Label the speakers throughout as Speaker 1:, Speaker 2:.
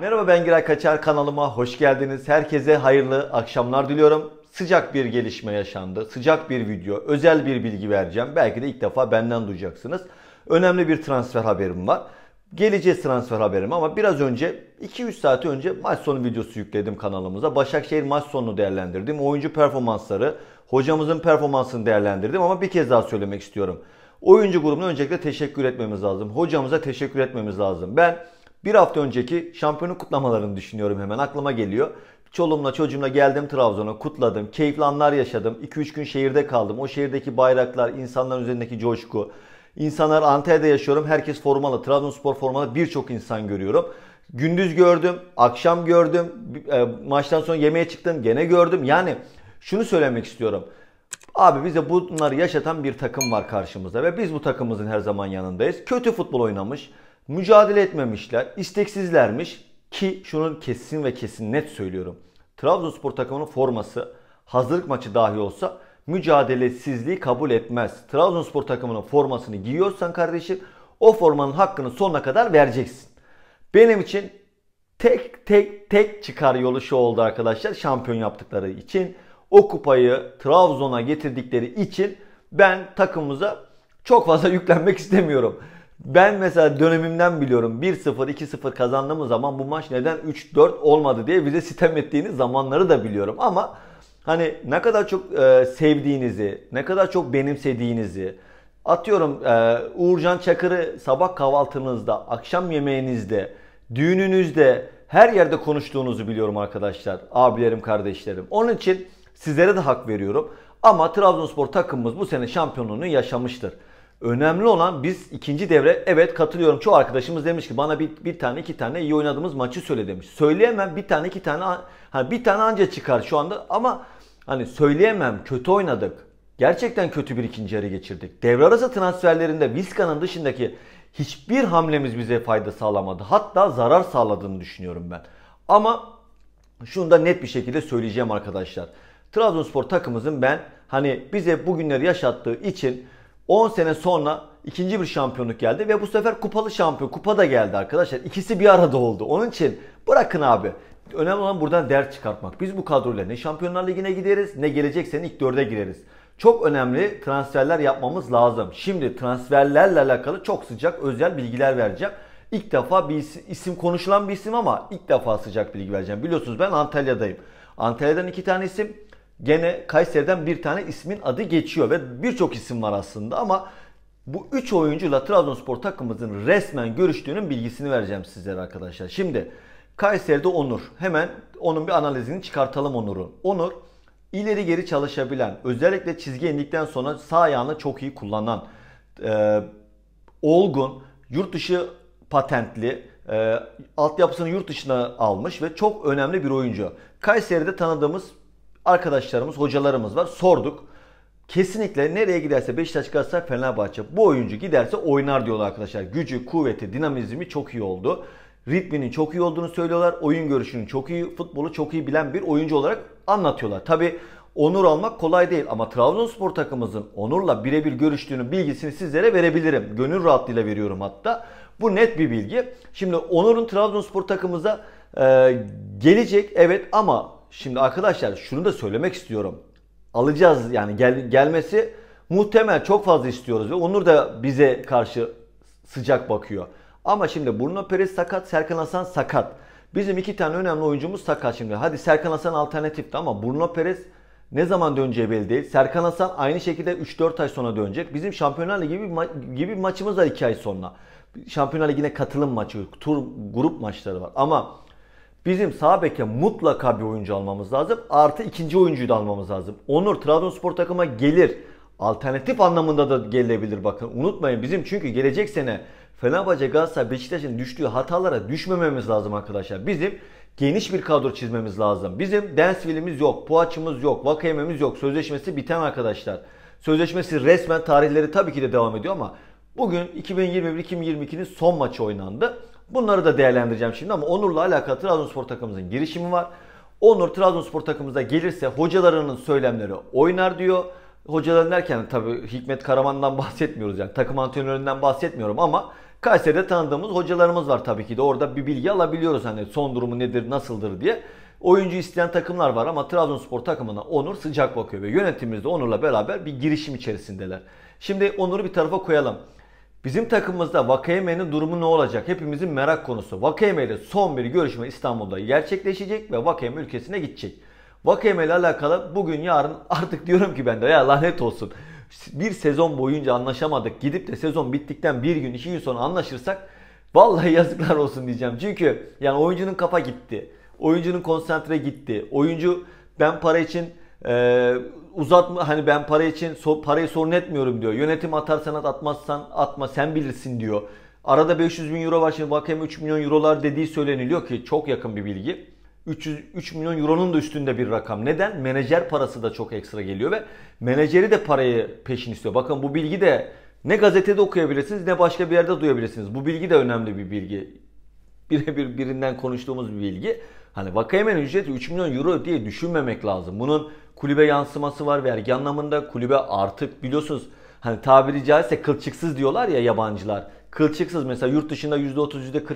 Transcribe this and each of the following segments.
Speaker 1: Merhaba ben Giray Kaçar kanalıma hoş geldiniz. Herkese hayırlı akşamlar diliyorum. Sıcak bir gelişme yaşandı. Sıcak bir video, özel bir bilgi vereceğim. Belki de ilk defa benden duyacaksınız. Önemli bir transfer haberim var. Geleceğiz transfer haberim ama biraz önce 2-3 saat önce maç sonu videosu yükledim kanalımıza. Başakşehir maç sonunu değerlendirdim. Oyuncu performansları, hocamızın performansını değerlendirdim ama bir kez daha söylemek istiyorum. Oyuncu grubuna öncelikle teşekkür etmemiz lazım. Hocamıza teşekkür etmemiz lazım. Ben bir hafta önceki şampiyonu kutlamalarını düşünüyorum hemen aklıma geliyor. Çolumla çocuğumla geldim Trabzon'a kutladım. Keyifli anlar yaşadım. 2-3 gün şehirde kaldım. O şehirdeki bayraklar, insanların üzerindeki coşku. İnsanlar Antalya'da yaşıyorum. Herkes formalı. Trabzonspor formalı birçok insan görüyorum. Gündüz gördüm, akşam gördüm. E, maçtan sonra yemeğe çıktım, gene gördüm. Yani şunu söylemek istiyorum. Abi bize bunları yaşatan bir takım var karşımızda ve biz bu takımımızın her zaman yanındayız. Kötü futbol oynamış mücadele etmemişler, isteksizlermiş ki şunu kesin ve kesin net söylüyorum. Trabzonspor takımının forması hazırlık maçı dahi olsa mücadelesizliği kabul etmez. Trabzonspor takımının formasını giyiyorsan kardeşim o formanın hakkını sonuna kadar vereceksin. Benim için tek tek tek çıkar yolu şu oldu arkadaşlar. Şampiyon yaptıkları için o kupayı Trabzon'a getirdikleri için ben takımımıza çok fazla yüklenmek istemiyorum. Ben mesela dönemimden biliyorum 1-0 2-0 kazandığımız zaman bu maç neden 3-4 olmadı diye bize sitem ettiğiniz zamanları da biliyorum ama hani ne kadar çok e, sevdiğinizi, ne kadar çok benimsediğinizi atıyorum e, Uğurcan Çakır'ı sabah kahvaltınızda, akşam yemeğinizde, düğününüzde her yerde konuştuğunuzu biliyorum arkadaşlar. Abilerim, kardeşlerim. Onun için sizlere de hak veriyorum. Ama Trabzonspor takımımız bu sene şampiyonluğunu yaşamıştır. Önemli olan biz ikinci devre evet katılıyorum. Çoğu arkadaşımız demiş ki bana bir, bir tane iki tane iyi oynadığımız maçı söyle demiş. Söyleyemem bir tane iki tane hani bir tane anca çıkar şu anda ama hani söyleyemem kötü oynadık. Gerçekten kötü bir ikinci yarı geçirdik. Devre arası transferlerinde Vizca'nın dışındaki hiçbir hamlemiz bize fayda sağlamadı. Hatta zarar sağladığını düşünüyorum ben. Ama şunu da net bir şekilde söyleyeceğim arkadaşlar. Trabzonspor takımımızın ben hani bize bugünleri yaşattığı için 10 sene sonra ikinci bir şampiyonluk geldi ve bu sefer kupalı şampiyon. Kupa da geldi arkadaşlar. İkisi bir arada oldu. Onun için bırakın abi. Önemli olan buradan ders çıkartmak. Biz bu kadroyla ne Şampiyonlar Ligi'ne gideriz ne gelecek sene ilk dörde gireriz. Çok önemli transferler yapmamız lazım. Şimdi transferlerle alakalı çok sıcak özel bilgiler vereceğim. İlk defa bir isim, isim konuşulan bir isim ama ilk defa sıcak bilgi vereceğim. Biliyorsunuz ben Antalya'dayım. Antalya'dan iki tane isim gene Kayseri'den bir tane ismin adı geçiyor ve birçok isim var aslında ama bu 3 oyuncuyla Trabzonspor takımımızın resmen görüştüğünün bilgisini vereceğim sizlere arkadaşlar. Şimdi Kayseri'de Onur. Hemen onun bir analizini çıkartalım Onur'u. Onur ileri geri çalışabilen, özellikle çizgi indikten sonra sağ ayağını çok iyi kullanan, e, olgun, yurt dışı patentli, e, altyapısını yurt dışına almış ve çok önemli bir oyuncu. Kayseri'de tanıdığımız arkadaşlarımız, hocalarımız var. Sorduk. Kesinlikle nereye giderse Beşiktaş, Galatasaray, Fenerbahçe bu oyuncu giderse oynar diyorlar arkadaşlar. Gücü, kuvveti, dinamizmi çok iyi oldu. Ritminin çok iyi olduğunu söylüyorlar. Oyun görüşünün çok iyi, futbolu çok iyi bilen bir oyuncu olarak anlatıyorlar. Tabi onur almak kolay değil ama Trabzonspor takımımızın onurla birebir görüştüğünü bilgisini sizlere verebilirim. Gönül rahatlığıyla veriyorum hatta. Bu net bir bilgi. Şimdi Onur'un Trabzonspor takımımıza e, gelecek evet ama şimdi arkadaşlar şunu da söylemek istiyorum. Alacağız yani gel, gelmesi muhtemel çok fazla istiyoruz ve Onur da bize karşı sıcak bakıyor. Ama şimdi Bruno Perez sakat, Serkan Hasan sakat. Bizim iki tane önemli oyuncumuz sakat şimdi. Hadi Serkan Hasan alternatifti ama Bruno Perez ne zaman döneceği belli değil. Serkan Hasan aynı şekilde 3-4 ay sonra dönecek. Bizim Şampiyonlar Ligi gibi, ma- gibi bir maçımız var 2 ay sonra. Şampiyonlar Ligi'ne katılım maçı, tur grup maçları var. Ama Bizim sağ beke mutlaka bir oyuncu almamız lazım. Artı ikinci oyuncuyu da almamız lazım. Onur Trabzonspor takıma gelir. Alternatif anlamında da gelebilir bakın. Unutmayın bizim çünkü gelecek sene Fenerbahçe, Galatasaray, Beşiktaş'ın düştüğü hatalara düşmememiz lazım arkadaşlar. Bizim geniş bir kadro çizmemiz lazım. Bizim Densville'imiz yok, Poğaç'ımız yok, Vakayememiz yok. Sözleşmesi biten arkadaşlar. Sözleşmesi resmen tarihleri tabii ki de devam ediyor ama bugün 2021-2022'nin son maçı oynandı. Bunları da değerlendireceğim şimdi ama Onur'la alakalı Trabzonspor takımımızın girişimi var. Onur Trabzonspor takımımıza gelirse hocalarının söylemleri oynar diyor. Hocalar derken tabi Hikmet Karaman'dan bahsetmiyoruz yani takım antrenöründen bahsetmiyorum ama Kayseri'de tanıdığımız hocalarımız var tabii ki de orada bir bilgi alabiliyoruz hani son durumu nedir nasıldır diye. Oyuncu isteyen takımlar var ama Trabzonspor takımına Onur sıcak bakıyor ve yönetimimiz de Onur'la beraber bir girişim içerisindeler. Şimdi Onur'u bir tarafa koyalım. Bizim takımımızda Vakayeme'nin durumu ne olacak? Hepimizin merak konusu. Vakayeme ile son bir görüşme İstanbul'da gerçekleşecek ve Vakayeme ülkesine gidecek. Vakayeme ile alakalı bugün yarın artık diyorum ki ben de ya lanet olsun. Bir sezon boyunca anlaşamadık. Gidip de sezon bittikten bir gün iki gün sonra anlaşırsak vallahi yazıklar olsun diyeceğim. Çünkü yani oyuncunun kafa gitti. Oyuncunun konsantre gitti. Oyuncu ben para için ee, uzatma hani ben para için so, parayı sorun etmiyorum diyor. Yönetim atarsan at atmazsan atma sen bilirsin diyor. Arada 500 bin euro var şimdi Vakeme 3 milyon eurolar dediği söyleniliyor ki çok yakın bir bilgi. 300, 3 milyon euronun da üstünde bir rakam. Neden? Menajer parası da çok ekstra geliyor ve menajeri de parayı peşin istiyor. Bakın bu bilgi de ne gazetede okuyabilirsiniz ne başka bir yerde duyabilirsiniz. Bu bilgi de önemli bir bilgi birebir birinden konuştuğumuz bir bilgi. Hani Vakayemen ücreti 3 milyon euro diye düşünmemek lazım. Bunun kulübe yansıması var vergi anlamında. Kulübe artık biliyorsunuz hani tabiri caizse kılçıksız diyorlar ya yabancılar. Kılçıksız mesela yurt dışında %30 %40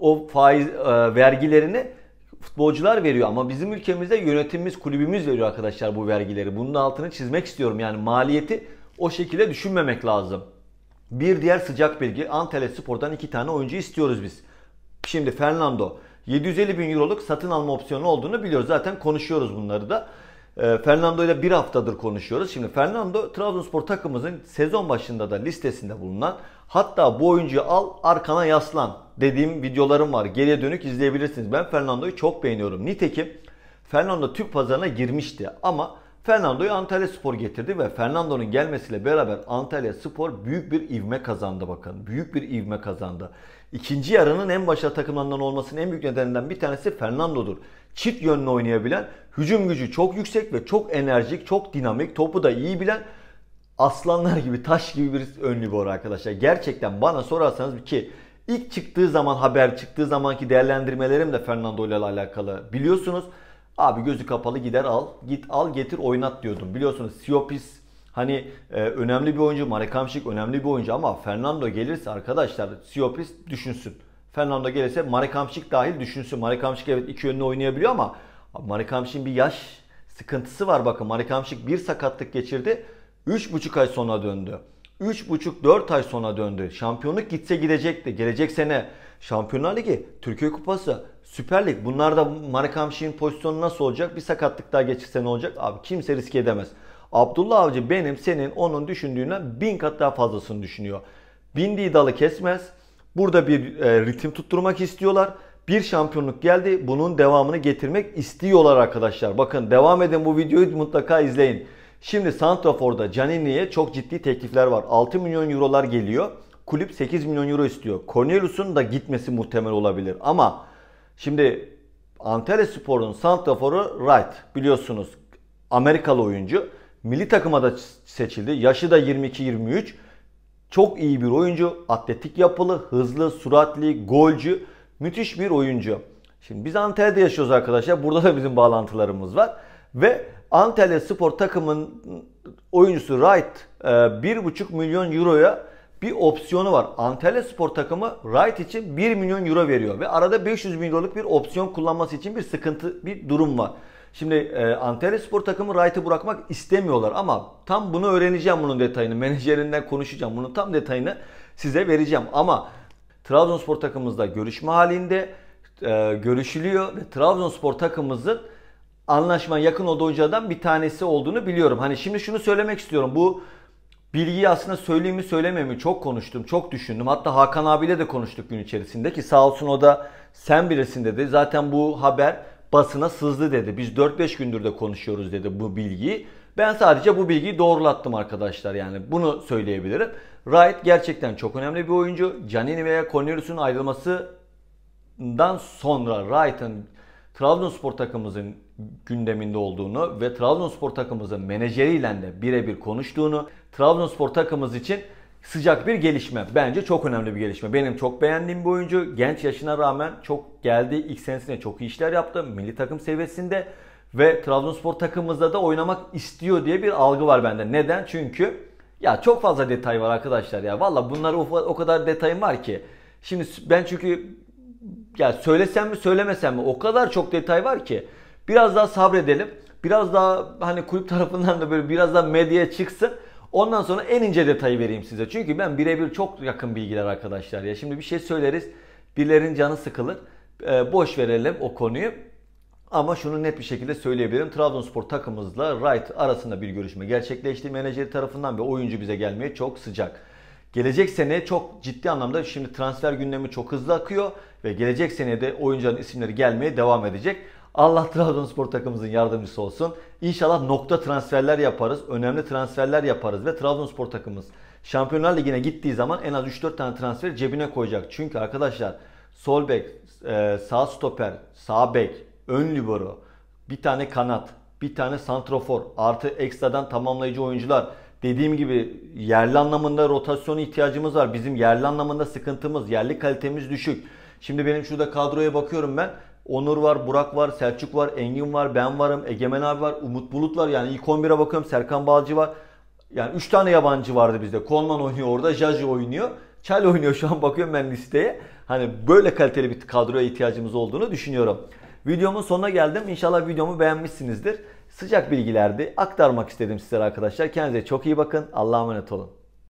Speaker 1: o faiz e, vergilerini futbolcular veriyor ama bizim ülkemizde yönetimimiz, kulübümüz veriyor arkadaşlar bu vergileri. Bunun altını çizmek istiyorum. Yani maliyeti o şekilde düşünmemek lazım. Bir diğer sıcak bilgi Antalya Spor'dan iki tane oyuncu istiyoruz biz. Şimdi Fernando 750 bin euroluk satın alma opsiyonu olduğunu biliyoruz. Zaten konuşuyoruz bunları da. Ee, Fernando ile bir haftadır konuşuyoruz. Şimdi Fernando Trabzonspor takımımızın sezon başında da listesinde bulunan hatta bu oyuncuyu al arkana yaslan dediğim videolarım var. Geriye dönük izleyebilirsiniz. Ben Fernando'yu çok beğeniyorum. Nitekim Fernando Türk pazarına girmişti ama Fernando'yu Antalya Spor getirdi ve Fernando'nun gelmesiyle beraber Antalya Spor büyük bir ivme kazandı bakın. Büyük bir ivme kazandı. İkinci yarının en başarılı takımlarından olmasının en büyük nedeninden bir tanesi Fernando'dur. Çift yönlü oynayabilen, hücum gücü çok yüksek ve çok enerjik, çok dinamik, topu da iyi bilen aslanlar gibi, taş gibi bir ön libero arkadaşlar. Gerçekten bana sorarsanız ki ilk çıktığı zaman haber çıktığı zamanki değerlendirmelerim de Fernando ile alakalı biliyorsunuz. Abi gözü kapalı gider al, git al getir oynat diyordum. Biliyorsunuz Siopis Hani e, önemli bir oyuncu, Marek önemli bir oyuncu ama Fernando gelirse arkadaşlar Siopis düşünsün. Fernando gelirse Marek dahil düşünsün. Marek evet iki yönlü oynayabiliyor ama Marek bir yaş sıkıntısı var bakın. Marek bir sakatlık geçirdi. 3,5 ay sonra döndü. 3,5-4 ay sonra döndü. Şampiyonluk gitse gidecekti. Gelecek sene Şampiyonlar Ligi, Türkiye Kupası, Süper Lig. Bunlarda Marek pozisyonu nasıl olacak? Bir sakatlık daha geçirse ne olacak? Abi kimse riske edemez. Abdullah Avcı benim, senin, onun düşündüğünden bin kat daha fazlasını düşünüyor. Bindiği dalı kesmez. Burada bir e, ritim tutturmak istiyorlar. Bir şampiyonluk geldi. Bunun devamını getirmek istiyorlar arkadaşlar. Bakın devam edin bu videoyu mutlaka izleyin. Şimdi Santrafor'da Canini'ye çok ciddi teklifler var. 6 milyon eurolar geliyor. Kulüp 8 milyon euro istiyor. Cornelius'un da gitmesi muhtemel olabilir. Ama şimdi Antalya Spor'un Santrafor'u Wright biliyorsunuz. Amerikalı oyuncu. Milli takıma da seçildi. Yaşı da 22-23. Çok iyi bir oyuncu. Atletik yapılı, hızlı, süratli, golcü. Müthiş bir oyuncu. Şimdi biz Antalya'da yaşıyoruz arkadaşlar. Burada da bizim bağlantılarımız var. Ve Antalya spor takımın oyuncusu Wright 1,5 e, milyon euroya bir opsiyonu var. Antalya spor takımı Wright için 1 milyon euro veriyor ve arada 500 bin liralık bir opsiyon kullanması için bir sıkıntı, bir durum var. Şimdi e, Antalya Spor takımı Wright'ı bırakmak istemiyorlar ama tam bunu öğreneceğim bunun detayını. Menajerinden konuşacağım. Bunun tam detayını size vereceğim. Ama Trabzonspor takımımızda görüşme halinde e, görüşülüyor ve Trabzonspor takımımızın anlaşma yakın olduğu oyunculardan bir tanesi olduğunu biliyorum. Hani şimdi şunu söylemek istiyorum. Bu bilgiyi aslında söyleyeyim mi söylememi çok konuştum, çok düşündüm. Hatta Hakan abiyle de konuştuk gün içerisinde ki sağ olsun o da sen bilirsin dedi. Zaten bu haber basına sızdı dedi. Biz 4-5 gündür de konuşuyoruz dedi bu bilgiyi. Ben sadece bu bilgiyi doğrulattım arkadaşlar yani bunu söyleyebilirim. Wright gerçekten çok önemli bir oyuncu. Canini veya Cornelius'un ayrılmasından sonra Wright'ın Trabzonspor takımımızın gündeminde olduğunu ve Trabzonspor takımımızın menajeriyle de birebir konuştuğunu, Trabzonspor takımımız için sıcak bir gelişme. Bence çok önemli bir gelişme. Benim çok beğendiğim bir oyuncu. Genç yaşına rağmen çok geldi. ilk senesinde çok iyi işler yaptı. Milli takım seviyesinde ve Trabzonspor takımımızda da oynamak istiyor diye bir algı var bende. Neden? Çünkü ya çok fazla detay var arkadaşlar ya. Valla bunlar o, o kadar detayım var ki. Şimdi ben çünkü ya söylesem mi söylemesem mi o kadar çok detay var ki. Biraz daha sabredelim. Biraz daha hani kulüp tarafından da böyle biraz daha medyaya çıksın. Ondan sonra en ince detayı vereyim size. Çünkü ben birebir çok yakın bilgiler arkadaşlar ya. Şimdi bir şey söyleriz. Birilerinin canı sıkılır. E, boş verelim o konuyu. Ama şunu net bir şekilde söyleyebilirim. Trabzonspor takımımızla Wright arasında bir görüşme gerçekleşti. Menajeri tarafından bir oyuncu bize gelmeye çok sıcak. Gelecek sene çok ciddi anlamda şimdi transfer gündemi çok hızlı akıyor ve gelecek senede oyuncuların isimleri gelmeye devam edecek. Allah Trabzonspor takımımızın yardımcısı olsun. İnşallah nokta transferler yaparız. Önemli transferler yaparız ve Trabzonspor takımımız Şampiyonlar Ligi'ne gittiği zaman en az 3-4 tane transfer cebine koyacak. Çünkü arkadaşlar sol bek, e, sağ stoper, sağ bek, ön libero, bir tane kanat, bir tane santrofor, artı ekstradan tamamlayıcı oyuncular. Dediğim gibi yerli anlamında rotasyon ihtiyacımız var. Bizim yerli anlamında sıkıntımız, yerli kalitemiz düşük. Şimdi benim şurada kadroya bakıyorum ben. Onur var, Burak var, Selçuk var, Engin var, ben varım, Egemen abi var, Umut Bulut var. Yani ilk 11'e bakıyorum Serkan Balcı var. Yani 3 tane yabancı vardı bizde. Konman oynuyor orada, Jaji oynuyor. Çal oynuyor şu an bakıyorum ben listeye. Hani böyle kaliteli bir kadroya ihtiyacımız olduğunu düşünüyorum. Videomun sonuna geldim. İnşallah videomu beğenmişsinizdir. Sıcak bilgilerdi. Aktarmak istedim sizlere arkadaşlar. Kendinize çok iyi bakın. Allah'a emanet olun.